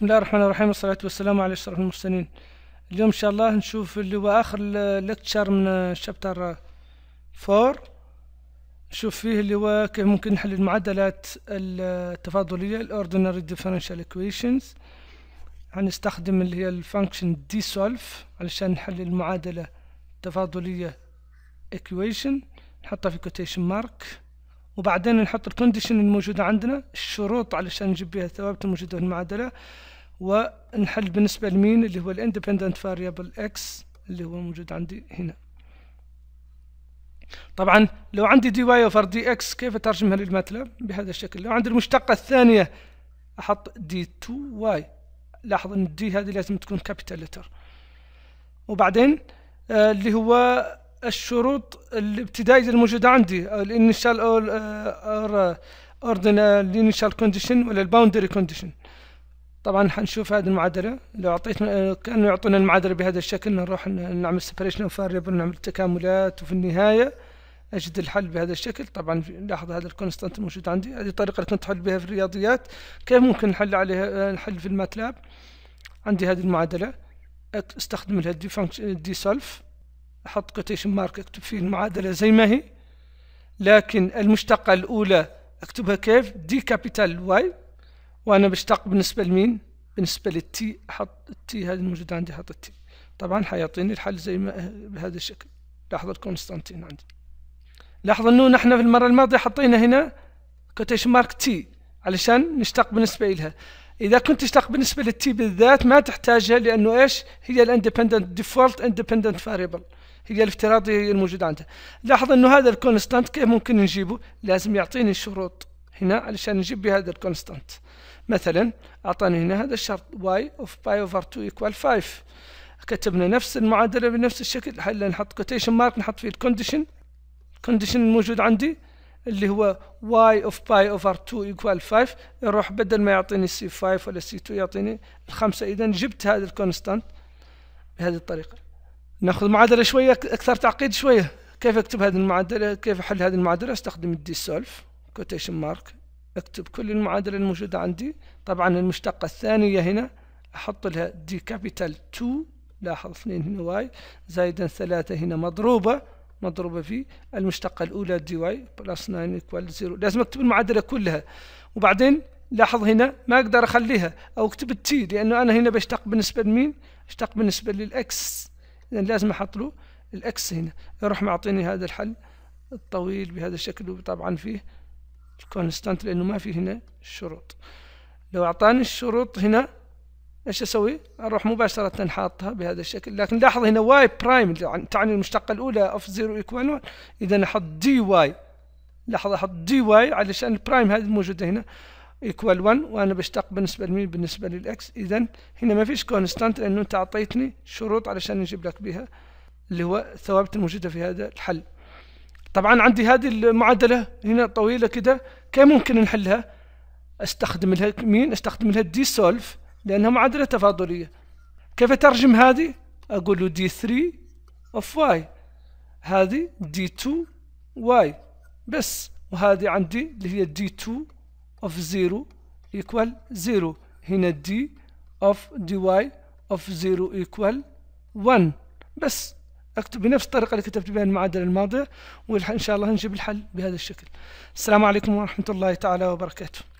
بسم الله الرحمن الرحيم والصلاة والسلام على أشرف المرسلين اليوم إن شاء الله نشوف اللي هو آخر لكتشر من شابتر فور نشوف فيه اللي هو كيف ممكن نحل المعادلات التفاضلية الـ Ordinary Differential Equations هنستخدم اللي هي الفانكشن ديسولف علشان نحل المعادلة التفاضلية equation نحطها في quotation mark وبعدين نحط الكونديشن الموجودة عندنا الشروط علشان نجيب بها الثوابت الموجودة في المعادلة ونحل بالنسبة لمين اللي هو الاندبندنت فاريبل اكس اللي هو موجود عندي هنا طبعا لو عندي دي واي اوفر دي اكس كيف اترجمها للماتلاب بهذا الشكل لو عندي المشتقة الثانية احط دي 2 واي لاحظ ان الدي هذه لازم تكون كابيتال لتر وبعدين آه اللي هو الشروط الابتدائية الموجودة عندي الانيشال اور اوردينال الانيشال كونديشن ولا الباوندري كونديشن طبعا حنشوف هذه المعادلة لو أعطيت آه، كانوا يعطونا المعادلة بهذا الشكل نروح نعمل سبريشن اوف فاريبل نعمل تكاملات وفي النهاية أجد الحل بهذا الشكل طبعا لاحظ هذا الكونستانت الموجود عندي هذه الطريقة اللي كنت أحل بها في الرياضيات كيف ممكن نحل عليها آه، نحل في الماتلاب عندي هذه المعادلة استخدم لها دي, دي سولف أحط كوتيشن مارك أكتب فيه المعادلة زي ما هي لكن المشتقة الأولى أكتبها كيف دي كابيتال واي وأنا بشتق بالنسبة لمين بالنسبة للتي أحط التي هذه الموجودة عندي أحط التي طبعا حيعطيني الحل زي ما بهذا الشكل لاحظوا الكونستانتين عندي لاحظوا أنه نحن في المرة الماضية حطينا هنا كوتيشن مارك تي علشان نشتق بالنسبة لها إذا كنت تشتق بالنسبة للتي بالذات ما تحتاجها لأنه إيش هي الاندبندنت ديفولت اندبندنت فاريبل هي الافتراضية الموجودة عندها لاحظ انه هذا الكونستانت كيف ممكن نجيبه لازم يعطيني شروط هنا علشان نجيب بهذا الكونستانت مثلا اعطاني هنا هذا الشرط y of pi over 2 equal 5 كتبنا نفس المعادلة بنفس الشكل هلا نحط كوتيشن مارك نحط فيه الكونديشن الكونديشن الموجود عندي اللي هو y of pi over 2 equal 5 يروح بدل ما يعطيني c5 ولا c2 يعطيني الخمسة إذا جبت هذا الكونستانت بهذه الطريقة ناخذ معادله شويه اكثر تعقيد شويه كيف اكتب هذه المعادله كيف احل هذه المعادله استخدم الدي سولف كوتيشن مارك اكتب كل المعادله الموجوده عندي طبعا المشتقه الثانيه هنا احط لها دي كابيتال 2 لاحظ 2 هنا واي زائدا 3 هنا مضروبة مضروبة في المشتقة الأولى دي واي بلس 9 ايكوال 0 لازم اكتب المعادلة كلها وبعدين لاحظ هنا ما اقدر اخليها او اكتب التي لانه انا هنا بشتق بالنسبة لمين؟ اشتق بالنسبة للاكس إذا لازم أحط له الإكس هنا يروح معطيني هذا الحل الطويل بهذا الشكل وطبعا فيه الكونستانت لأنه ما فيه هنا شروط لو أعطاني الشروط هنا ايش اسوي؟ اروح مباشرة حاطها بهذا الشكل، لكن لاحظ هنا واي برايم يعني تعني المشتقة الأولى اوف زيرو ايكوال 1، إذا أحط دي واي، لاحظ أحط دي واي علشان البرايم هذه الموجودة هنا، ايكوال 1 وانا بشتق بالنسبه لمين بالنسبه للاكس اذا هنا ما فيش كونستانت لانه انت اعطيتني شروط علشان اجيب لك بها اللي هو الثوابت الموجوده في هذا الحل طبعا عندي هذه المعادله هنا طويله كده كيف ممكن نحلها استخدم لها مين استخدم لها دي سولف لانها معادله تفاضليه كيف اترجم هذه اقول له دي 3 اوف واي هذه دي 2 واي بس وهذه عندي اللي هي دي 2 of 0 equal 0 هنا d of dy of 0 equal 1 بس اكتب بنفس الطريقه اللي كتبت بها المعادله الماضيه وان شاء الله نجيب الحل بهذا الشكل السلام عليكم ورحمه الله تعالى وبركاته